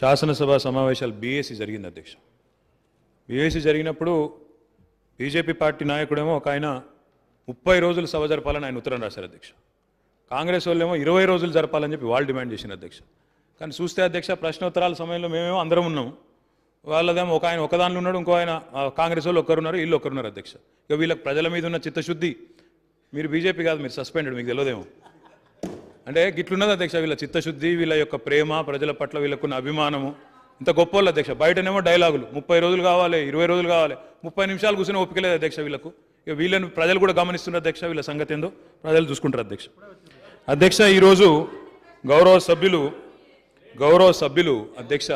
శాసనసభ సమావేశాలు బీఏసీ జరిగింది అధ్యక్ష బీఏసీ జరిగినప్పుడు బీజేపీ పార్టీ నాయకుడేమో ఒక ఆయన ముప్పై రోజులు సభ జరపాలని ఆయన ఉత్తరం రాశారు అధ్యక్ష కాంగ్రెస్ వాళ్ళేమో ఇరవై రోజులు జరపాలని చెప్పి వాళ్ళు డిమాండ్ చేసిన అధ్యక్ష కానీ చూస్తే అధ్యక్ష ప్రశ్నోత్తరాల సమయంలో మేమేమో అందరం ఉన్నాం వాళ్ళదేమో ఒక ఆయన ఒకదానిలో ఉన్నాడు ఇంకో ఆయన కాంగ్రెస్ వాళ్ళు ఒకరున్నారు వీళ్ళు ఒకరున్నారు అధ్యక్ష ఇక వీళ్ళకి ప్రజల మీద ఉన్న చిత్తశుద్ధి మీరు బీజేపీ కాదు మీరు సస్పెండెడ్ మీకు తెలియదేమో అంటే గిట్లున్నది అధ్యక్ష వీళ్ళ చిత్తశుద్ధి వీళ్ళ యొక్క ప్రేమ ప్రజల పట్ల వీళ్ళకున్న అభిమానము ఇంత వాళ్ళు అధ్యక్ష బయటనేమో డైలాగులు ముప్పై రోజులు కావాలి ఇరవై రోజులు కావాలి ముప్పై నిమిషాలు కూర్చొని ఒప్పుకోలేదు అధ్యక్ష వీళ్ళకు ఇక వీళ్ళని ప్రజలు కూడా గమనిస్తున్నారు అధ్యక్ష వీళ్ళ సంగతి ఏందో ప్రజలు చూసుకుంటారు అధ్యక్ష అధ్యక్ష ఈరోజు గౌరవ సభ్యులు గౌరవ సభ్యులు అధ్యక్ష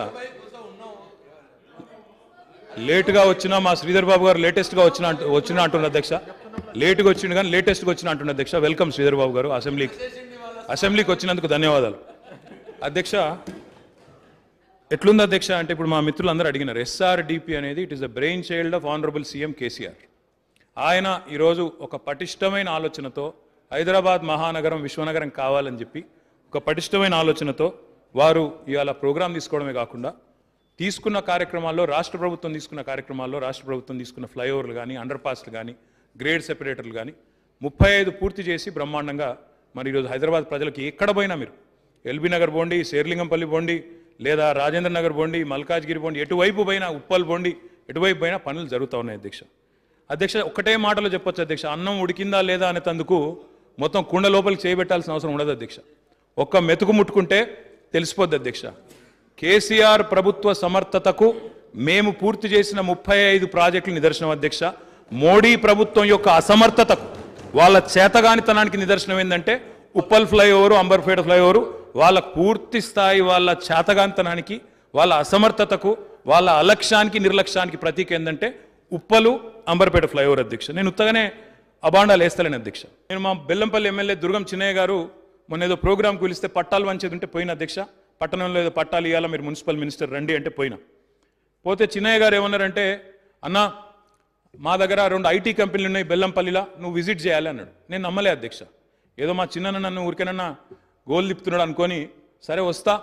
లేటుగా వచ్చిన మా శ్రీధర్ బాబు గారు లేటెస్ట్గా వచ్చిన వచ్చిన అంటున్నారు అధ్యక్ష లేటుగా వచ్చిండు కానీ లేటెస్ట్గా వచ్చిన అంటున్నారు అధ్యక్ష వెల్కమ్ శ్రీధర్ బాబు గారు అసెంబ్లీకి అసెంబ్లీకి వచ్చినందుకు ధన్యవాదాలు అధ్యక్ష ఎట్లుంది అధ్యక్ష అంటే ఇప్పుడు మా మిత్రులందరూ అడిగినారు ఎస్ఆర్డిపి అనేది it is the brain child of honourable CM KCR ఆయన ఈరోజు ఒక పటిష్టమైన ఆలోచనతో హైదరాబాద్ మహానగరం విశ్వనగరం కావాలని చెప్పి ఒక పటిష్టమైన ఆలోచనతో వారు ఇవాళ ప్రోగ్రాం తీసుకోవడమే కాకుండా తీసుకున్న కార్యక్రమాల్లో రాష్ట్ర ప్రభుత్వం తీసుకున్న కార్యక్రమాల్లో రాష్ట్ర ప్రభుత్వం తీసుకున్న ఫ్లైఓవర్లు కానీ అండర్ పాస్లు కానీ గ్రేడ్ సెపరేటర్లు కానీ ముప్పై ఐదు పూర్తి చేసి బ్రహ్మాండంగా మరి ఈరోజు హైదరాబాద్ ప్రజలకి ఎక్కడ పోయినా మీరు ఎల్బీ నగర్ బోండి శేర్లింగంపల్లి బోండి లేదా రాజేంద్ర నగర్ బోండి మల్కాజ్గిరి బోండి ఎటువైపు పోయినా ఉప్పల్ బోండి ఎటువైపు పోయినా పనులు జరుగుతూ ఉన్నాయి అధ్యక్ష అధ్యక్ష ఒకటే మాటలు చెప్పొచ్చు అధ్యక్ష అన్నం ఉడికిందా లేదా అనే తందుకు మొత్తం కుండ లోపలికి చేయబెట్టాల్సిన అవసరం ఉండదు అధ్యక్ష ఒక్క మెతుకు ముట్టుకుంటే తెలిసిపోద్ది అధ్యక్ష కేసీఆర్ ప్రభుత్వ సమర్థతకు మేము పూర్తి చేసిన ముప్పై ఐదు ప్రాజెక్టులు నిదర్శనం అధ్యక్ష మోడీ ప్రభుత్వం యొక్క అసమర్థతకు వాళ్ళ చేతగానితనానికి నిదర్శనం ఏంటంటే ఉప్పల్ ఫ్లైఓవరు అంబర్ఫేడ్ ఫ్లైఓవరు వాళ్ళ పూర్తి స్థాయి వాళ్ళ చేతగానితనానికి వాళ్ళ అసమర్థతకు వాళ్ళ అలక్ష్యానికి నిర్లక్ష్యానికి ప్రతీక ఏంటంటే ఉప్పలు అంబర్పేట ఫ్లైఓవర్ అధ్యక్ష నేను ఉత్తగానే అబాండాలు వేస్తలేను అధ్యక్ష నేను మా బెల్లంపల్లి ఎమ్మెల్యే దుర్గం చిన్నయ్య గారు మొన్న ఏదో ప్రోగ్రామ్ పిలిస్తే పట్టాలు వంచేది ఉంటే పోయిన అధ్యక్ష పట్టణంలో ఏదో పట్టాలు ఇవ్వాలా మీరు మున్సిపల్ మినిస్టర్ రండి అంటే పోయినా పోతే చిన్నయ్య గారు ఏమన్నారంటే అన్నా మా దగ్గర రెండు ఐటీ కంపెనీలు ఉన్నాయి బెల్లంపల్లిలో నువ్వు విజిట్ చేయాలి అన్నాడు నేను నమ్మలే అధ్యక్ష ఏదో మా చిన్న నన్ను ఊరికేనన్నా గోల్ లిప్తున్నాడు అనుకొని సరే వస్తా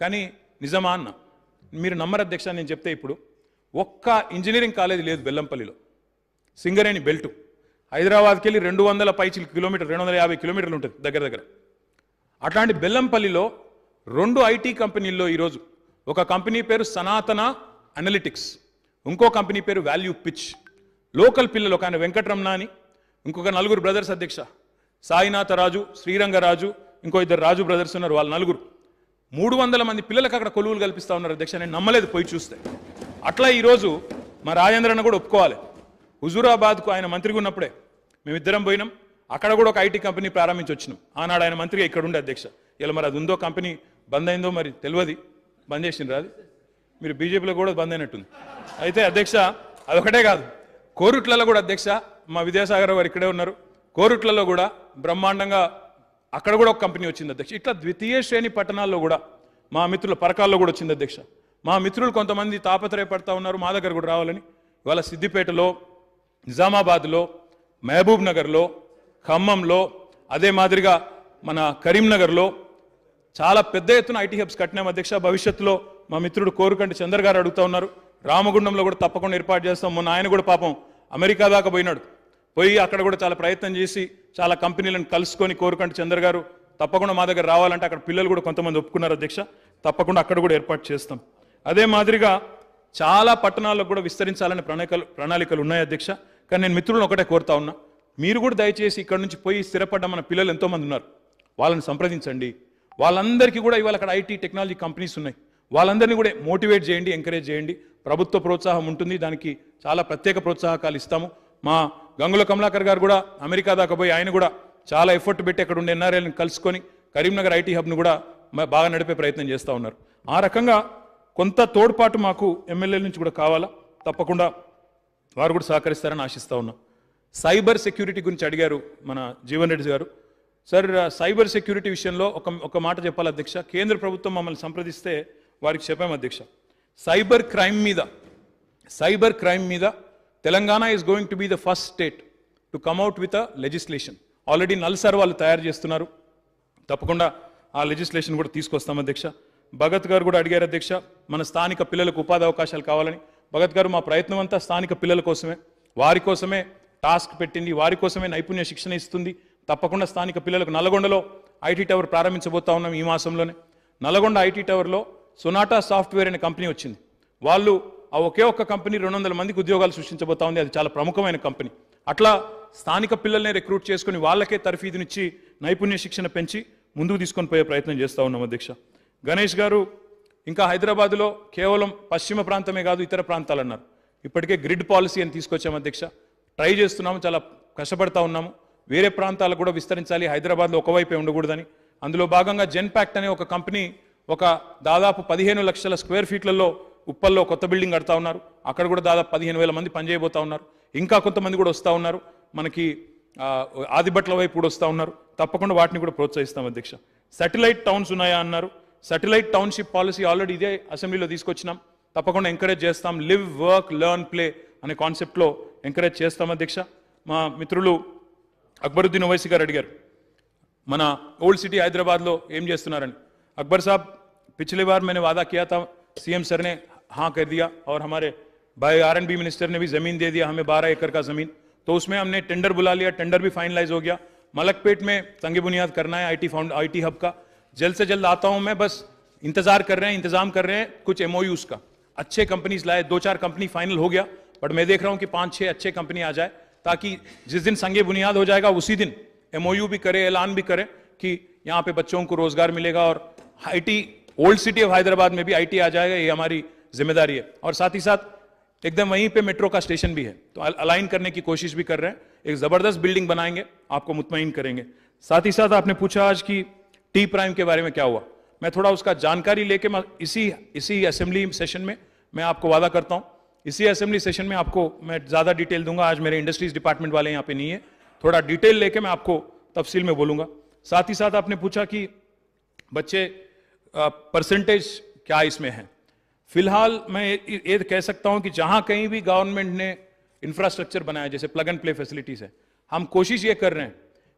కానీ నిజమా అన్న మీరు నమ్మరు అధ్యక్ష నేను చెప్తే ఇప్పుడు ఒక్క ఇంజనీరింగ్ కాలేజ్ లేదు బెల్లంపల్లిలో సింగరేణి బెల్టు హైదరాబాద్కి వెళ్ళి రెండు వందల పైచి కిలోమీటర్ రెండు వందల యాభై కిలోమీటర్లు ఉంటుంది దగ్గర దగ్గర అట్లాంటి బెల్లంపల్లిలో రెండు ఐటీ కంపెనీల్లో ఈరోజు ఒక కంపెనీ పేరు సనాతన అనలిటిక్స్ ఇంకో కంపెనీ పేరు వాల్యూ పిచ్ లోకల్ పిల్లలు ఒక ఆయన వెంకటరమణ అని ఇంకొక నలుగురు బ్రదర్స్ అధ్యక్ష సాయినాథ రాజు శ్రీరంగరాజు ఇంకో ఇద్దరు రాజు బ్రదర్స్ ఉన్నారు వాళ్ళు నలుగురు మూడు వందల మంది పిల్లలకు అక్కడ కొలువులు కల్పిస్తూ ఉన్నారు అధ్యక్ష నేను నమ్మలేదు పోయి చూస్తే అట్లా ఈరోజు మా రాజేంద్రన్న కూడా ఒప్పుకోవాలి హుజూరాబాద్కు ఆయన మంత్రిగా ఉన్నప్పుడే మేమిద్దరం పోయినాం అక్కడ కూడా ఒక ఐటీ కంపెనీ ప్రారంభించి వచ్చినాం ఆనాడు ఆయన మంత్రిగా ఇక్కడ ఉండే అధ్యక్ష ఇలా మరి అది ఉందో కంపెనీ బంద్ అయిందో మరి తెలియదు బంద్ చేసింది రాదు మీరు బీజేపీలో కూడా బంద్ అయినట్టుంది అయితే అధ్యక్ష అదొకటే కాదు కోరుట్లలో కూడా అధ్యక్ష మా విద్యాసాగర్ వారు ఇక్కడే ఉన్నారు కోరుట్లలో కూడా బ్రహ్మాండంగా అక్కడ కూడా ఒక కంపెనీ వచ్చింది అధ్యక్ష ఇట్లా ద్వితీయ శ్రేణి పట్టణాల్లో కూడా మా మిత్రుల పరకాల్లో కూడా వచ్చింది అధ్యక్ష మా మిత్రులు కొంతమంది తాపత్రయపడతా ఉన్నారు మా దగ్గర కూడా రావాలని ఇవాళ సిద్దిపేటలో నిజామాబాద్లో మహబూబ్ నగర్లో ఖమ్మంలో అదే మాదిరిగా మన కరీంనగర్లో చాలా పెద్ద ఎత్తున ఐటీ హబ్స్ కట్టినాం అధ్యక్ష భవిష్యత్తులో మా మిత్రుడు కోరుకంటి చంద్ర గారు అడుగుతా ఉన్నారు రామగుండంలో కూడా తప్పకుండా ఏర్పాటు చేస్తాం మొన్న ఆయన కూడా పాపం అమెరికా దాకా పోయినాడు పోయి అక్కడ కూడా చాలా ప్రయత్నం చేసి చాలా కంపెనీలను కలుసుకొని కోరుకండి చంద్ర గారు తప్పకుండా మా దగ్గర రావాలంటే అక్కడ పిల్లలు కూడా కొంతమంది ఒప్పుకున్నారు అధ్యక్ష తప్పకుండా అక్కడ కూడా ఏర్పాటు చేస్తాం అదే మాదిరిగా చాలా పట్టణాల్లో కూడా విస్తరించాలనే ప్రణాళికలు ప్రణాళికలు ఉన్నాయి అధ్యక్ష కానీ నేను మిత్రులను ఒకటే కోరుతా ఉన్నా మీరు కూడా దయచేసి ఇక్కడ నుంచి పోయి స్థిరపడ్డ మన పిల్లలు ఎంతోమంది ఉన్నారు వాళ్ళని సంప్రదించండి వాళ్ళందరికీ కూడా ఇవాళ అక్కడ ఐటీ టెక్నాలజీ కంపెనీస్ ఉన్నాయి వాళ్ళందరినీ కూడా మోటివేట్ చేయండి ఎంకరేజ్ చేయండి ప్రభుత్వ ప్రోత్సాహం ఉంటుంది దానికి చాలా ప్రత్యేక ప్రోత్సాహకాలు ఇస్తాము మా గంగుల కమలాకర్ గారు కూడా అమెరికా దాకా పోయి ఆయన కూడా చాలా ఎఫర్ట్ పెట్టి అక్కడ ఉండే ఎన్ఆర్ఐని కలుసుకొని కరీంనగర్ ఐటీ హబ్ను కూడా బాగా నడిపే ప్రయత్నం చేస్తూ ఉన్నారు ఆ రకంగా కొంత తోడ్పాటు మాకు ఎమ్మెల్యేల నుంచి కూడా కావాలా తప్పకుండా వారు కూడా సహకరిస్తారని ఆశిస్తూ ఉన్నాం సైబర్ సెక్యూరిటీ గురించి అడిగారు మన జీవన్ రెడ్డి గారు సార్ సైబర్ సెక్యూరిటీ విషయంలో ఒక ఒక మాట చెప్పాలి అధ్యక్ష కేంద్ర ప్రభుత్వం మమ్మల్ని సంప్రదిస్తే వారికి చెప్పాము అధ్యక్ష సైబర్ క్రైమ్ మీద సైబర్ క్రైమ్ మీద Telangana is going to be the first state to come out with a legislation already NALSAR వాళ్ళు తయారు చేస్తున్నారు తప్పకుండా ఆ లెజిస్లేషన్ కూడా తీసుకొస్తాం అధ్యక్ష భగత్ గారు కూడా అడిగారు అధ్యక్ష మన స్థానిక పిల్లలకు ఉపాధి అవకాశాలు కావాలని భగత్ గారు మా ప్రయత్నం అంతా స్థానిక పిల్లల కోసమే వారి కోసమే టాస్క్ పెట్టింది వారి కోసమే నైపుణ్య శిక్షణ ఇస్తుంది తప్పకుండా స్థానిక పిల్లలకు నల్గొండలో ఐటీ టవర్ ప్రారంభించబోతా ఉన్నాం ఈ మాసంలోనే నల్గొండ ఐటీ టవర్లో సొనాటా సాఫ్ట్వేర్ అనే కంపెనీ వచ్చింది వాళ్ళు ఆ ఒకే ఒక్క కంపెనీ రెండు వందల మందికి ఉద్యోగాలు సృష్టించబోతా ఉంది అది చాలా ప్రముఖమైన కంపెనీ అట్లా స్థానిక పిల్లల్ని రిక్రూట్ చేసుకుని వాళ్ళకే తరఫీదునిచ్చి నైపుణ్య శిక్షణ పెంచి ముందుకు తీసుకొని పోయే ప్రయత్నం చేస్తూ ఉన్నాం అధ్యక్ష గణేష్ గారు ఇంకా హైదరాబాద్లో కేవలం పశ్చిమ ప్రాంతమే కాదు ఇతర ప్రాంతాలు అన్నారు ఇప్పటికే గ్రిడ్ పాలసీ అని తీసుకొచ్చాము అధ్యక్ష ట్రై చేస్తున్నాము చాలా కష్టపడతా ఉన్నాము వేరే ప్రాంతాలకు కూడా విస్తరించాలి హైదరాబాద్లో ఒకవైపే ఉండకూడదని అందులో భాగంగా జెన్ ప్యాక్ట్ అనే ఒక కంపెనీ ఒక దాదాపు పదిహేను లక్షల స్క్వేర్ ఫీట్లలో ఉప్పల్లో కొత్త బిల్డింగ్ కడతా ఉన్నారు అక్కడ కూడా దాదాపు పదిహేను వేల మంది పనిచేయబోతా ఉన్నారు ఇంకా కొంతమంది కూడా వస్తూ ఉన్నారు మనకి ఆదిబట్ల వైపు కూడా వస్తూ ఉన్నారు తప్పకుండా వాటిని కూడా ప్రోత్సహిస్తాం అధ్యక్ష శాటిలైట్ టౌన్స్ ఉన్నాయా అన్నారు శాటిలైట్ టౌన్షిప్ పాలసీ ఆల్రెడీ ఇదే అసెంబ్లీలో తీసుకొచ్చినాం తప్పకుండా ఎంకరేజ్ చేస్తాం లివ్ వర్క్ లెర్న్ ప్లే అనే కాన్సెప్ట్లో ఎంకరేజ్ చేస్తాం అధ్యక్ష మా మిత్రులు అక్బరుద్దీన్ ఓవైసీ గారు అడిగారు మన ఓల్డ్ సిటీ హైదరాబాద్లో ఏం చేస్తున్నారని అక్బర్ సాబ్ पिछले बार मैंने वादा किया था सीएम सर ने हाँ कर दिया और हमारे भाई आर मिनिस्टर ने भी जमीन दे दिया हमें बारह एकड़ का जमीन तो उसमें हमने टेंडर बुला लिया टेंडर भी फाइनलाइज हो गया मलकपेट में तंगे बुनियाद करना है आई फाउंड आई हब का जल्द से जल्द आता हूं मैं बस इंतजार कर रहे हैं इंतजाम कर रहे हैं कुछ एमओयूज का अच्छे कंपनीज लाए दो चार कंपनी फाइनल हो गया बट मैं देख रहा हूं कि पांच छह अच्छे कंपनी आ जाए ताकि जिस दिन संगे बुनियाद हो जाएगा उसी दिन एमओयू भी करे ऐलान भी करे कि यहाँ पे बच्चों को रोजगार मिलेगा और IT old city of Hyderabad में भी आईटी आ जाएगा ये हमारी जिम्मेदारी है और साथ ही साथ एकदम वहीं पे मेट्रो का स्टेशन भी है तो अलाइन करने की कोशिश भी कर रहे हैं एक ज़बरदस्त बिल्डिंग बनाएंगे आपको मुतमिन करेंगे साथ ही साथ आपने पूछा आज की टी प्राइम के बारे में क्या हुआ मैं थोड़ा उसका जानकारी लेके मैं इसी इसी असेंबली सेशन में मैं आपको वादा करता हूँ इसी असेंबली सेशन में आपको मैं ज़्यादा डिटेल दूंगा आज मेरे इंडस्ट्रीज डिपार्टमेंट वाले यहाँ पे नहीं है थोड़ा डिटेल लेके मैं आपको तफसील में बोलूँगा साथ ही साथ आपने पूछा कि बच्चे परसेंटेज क्या इसमें है फिलहाल मैं ये कह सकता हूं कि जहां कहीं भी गवर्नमेंट ने इंफ्रास्ट्रक्चर बनाया जैसे प्लग एंड प्ले फैसिलिटीज है हम कोशिश ये कर रहे हैं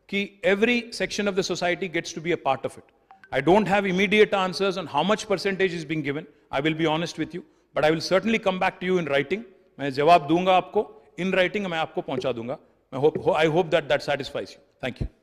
कि every section of the society gets to be a part of it I don't have immediate answers on how much percentage is being given I will be honest with you but I will certainly come back to you in writing मैं जवाब दूंगा आपको इन writing मैं आपको पहुंचा दूंगा मैं hope I hope that that satisfies you thank you